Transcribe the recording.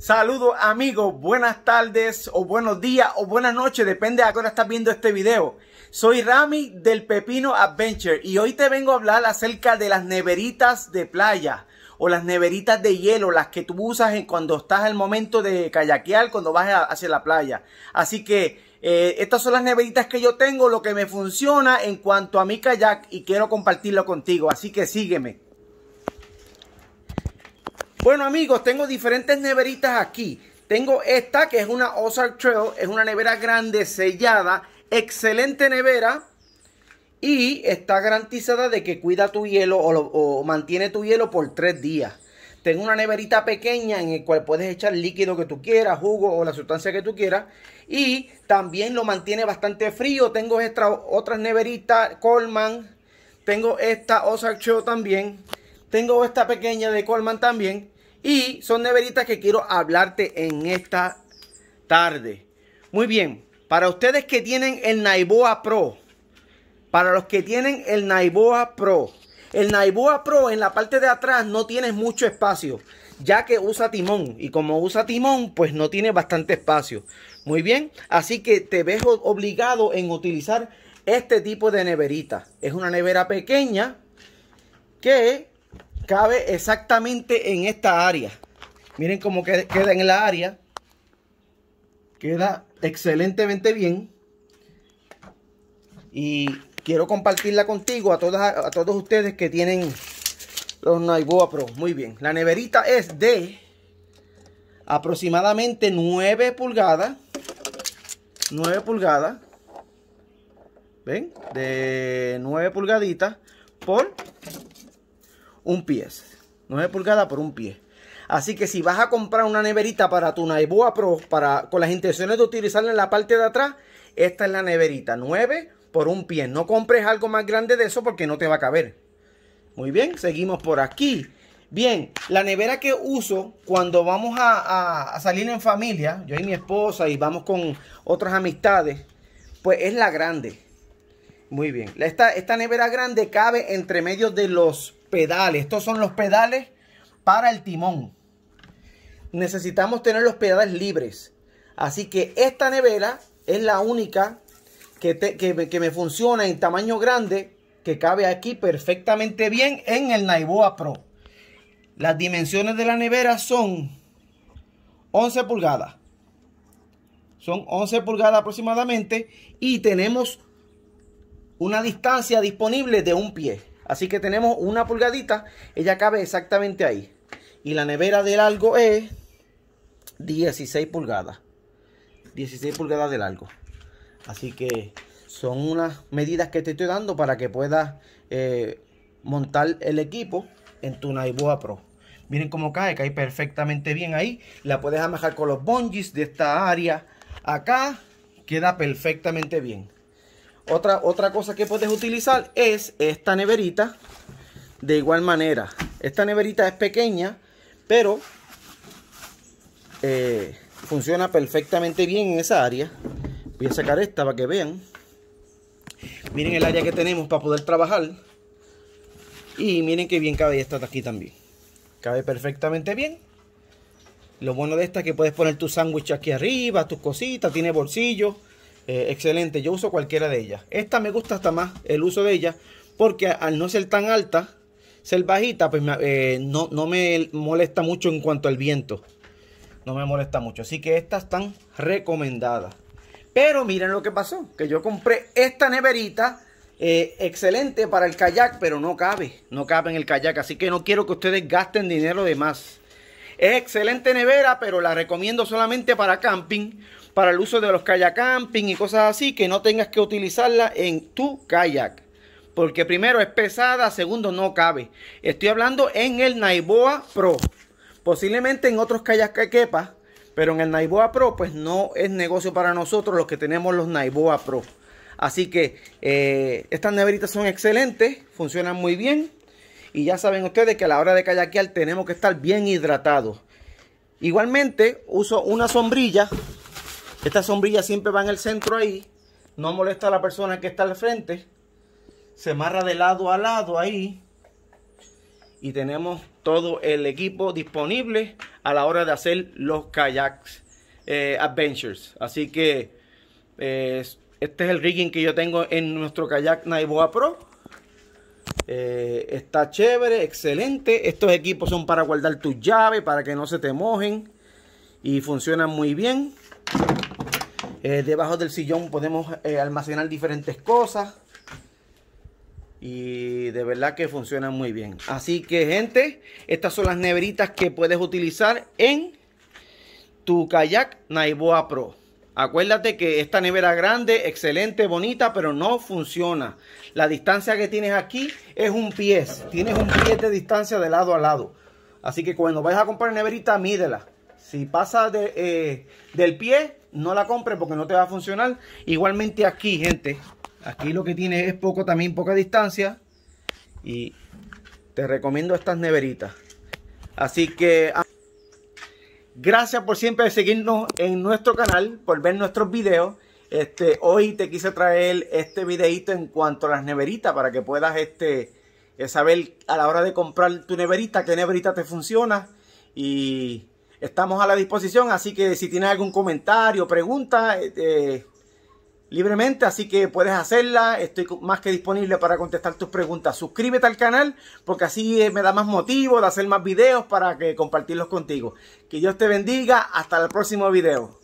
Saludos amigos, buenas tardes o buenos días o buenas noches, depende a qué hora estás viendo este video. Soy Rami del Pepino Adventure y hoy te vengo a hablar acerca de las neveritas de playa o las neveritas de hielo, las que tú usas cuando estás al momento de kayakear, cuando vas hacia la playa. Así que eh, estas son las neveritas que yo tengo, lo que me funciona en cuanto a mi kayak y quiero compartirlo contigo, así que sígueme. Bueno amigos, tengo diferentes neveritas aquí. Tengo esta que es una Ozark Trail, es una nevera grande, sellada, excelente nevera y está garantizada de que cuida tu hielo o, mantiene tu hielo por tres días. Tengo una neverita pequeña en el cual puedes echar líquido que tú quieras, jugo o la sustancia que tú quieras. Y también lo mantiene bastante frío. Tengo otras neveritas Coleman. Tengo esta Ozark Trail también. Tengo esta pequeña de Coleman también. Y son neveritas que quiero hablarte en esta tarde. Muy bien, para ustedes que tienen el Naiboa Pro, para los que tienen el Naiboa Pro, el Naiboa Pro en la parte de atrás no tiene mucho espacio, ya que usa timón. Y como usa timón, pues no tiene bastante espacio. Muy bien, así que te veo obligado en utilizar este tipo de neverita. Es una nevera pequeña que cabe exactamente en esta área. Miren cómo queda en la área. Queda excelentemente bien. Y quiero compartirla contigo a, a todos ustedes que tienen los Naiboa Pro. Muy bien. La neverita es de aproximadamente 9 pulgadas. 9 pulgadas. ¿Ven? De 9 pulgaditas por un pie. 9 pulgadas por un pie. Así que si vas a comprar una neverita para tu Naibúa Pro, para, con las intenciones de utilizarla en la parte de atrás, esta es la neverita. 9 por un pie. No compres algo más grande de eso porque no te va a caber. Muy bien, seguimos por aquí. Bien, la nevera que uso cuando vamos a, salir en familia, yo y mi esposa y vamos con otras amistades, pues es la grande. Muy bien, esta, esta nevera grande cabe entre medio de los pedales. Estos son los pedales para el timón. Necesitamos tener los pedales libres. Así que esta nevera es la única que, me, me funciona en tamaño grande que cabe aquí perfectamente bien en el Naiboa Pro. Las dimensiones de la nevera son 11 pulgadas. Son 11 pulgadas aproximadamente y tenemos una distancia disponible de un pie. Así que tenemos una pulgadita. Ella cabe exactamente ahí. Y la nevera de largo es 16 pulgadas. 16 pulgadas de largo. Así que son unas medidas que te estoy dando para que puedas eh, montar el equipo en tu Naiboa Pro. Miren cómo cae, cae perfectamente bien ahí. La puedes amajar con los bongis de esta área. Acá queda perfectamente bien. Otra, otra cosa que puedes utilizar es esta neverita. De igual manera. Esta neverita es pequeña. Pero eh, funciona perfectamente bien en esa área. Voy a sacar esta para que vean. Miren el área que tenemos para poder trabajar. Y miren qué bien cabe esta aquí también. Cabe perfectamente bien. Lo bueno de esta es que puedes poner tu sándwich aquí arriba, tus cositas, tiene bolsillo. Eh, excelente, yo uso cualquiera de ellas. Esta me gusta hasta más el uso de ella porque al no ser tan alta, ser bajita, pues eh, no, no me molesta mucho en cuanto al viento. No me molesta mucho. Así que estas están recomendadas. Pero miren lo que pasó, que yo compré esta neverita. Eh, excelente para el kayak, pero no cabe, no cabe en el kayak, así que no quiero que ustedes gasten dinero de más. Es excelente nevera, pero la recomiendo solamente para camping, para el uso de los kayak camping y cosas así, que no tengas que utilizarla en tu kayak. Porque primero es pesada, segundo no cabe. Estoy hablando en el Naiboa Pro. Posiblemente en otros kayak que quepa, pero en el Naiboa Pro pues no es negocio para nosotros los que tenemos los Naiboa Pro. Así que eh, estas neveritas son excelentes, funcionan muy bien. Y ya saben ustedes que a la hora de kayakear tenemos que estar bien hidratados. Igualmente uso una sombrilla. Esta sombrilla siempre va en el centro ahí. No molesta a la persona que está al frente. Se amarra de lado a lado ahí. Y tenemos todo el equipo disponible a la hora de hacer los kayaks eh, adventures. Así que eh, este es el rigging que yo tengo en nuestro kayak Naiboa Pro. Eh, está chévere, excelente. Estos equipos son para guardar tus llaves, para que no se te mojen. Y funcionan muy bien. Eh, debajo del sillón podemos eh, almacenar diferentes cosas. Y de verdad que funcionan muy bien. Así que gente, estas son las neveritas que puedes utilizar en tu kayak Naiboa Pro. Acuérdate que esta nevera grande, excelente, bonita, pero no funciona. La distancia que tienes aquí es un pie. Tienes un pie de distancia de lado a lado. Así que cuando vayas a comprar neverita, mídela. Si pasa de, eh, del pie, no la compres porque no te va a funcionar. Igualmente aquí, gente. Aquí lo que tiene es poco, también poca distancia. Y te recomiendo estas neveritas. Así que... Gracias por siempre seguirnos en nuestro canal, por ver nuestros videos. Este, hoy te quise traer este videito en cuanto a las neveritas para que puedas este, eh, saber a la hora de comprar tu neverita, qué neverita te funciona. Y estamos a la disposición, así que si tienes algún comentario, pregunta, eh, eh, libremente, así que puedes hacerla. Estoy más que disponible para contestar tus preguntas. Suscríbete al canal porque así eh, me da más motivo de hacer más videos para que compartirlos contigo. Que Dios te bendiga. Hasta el próximo video.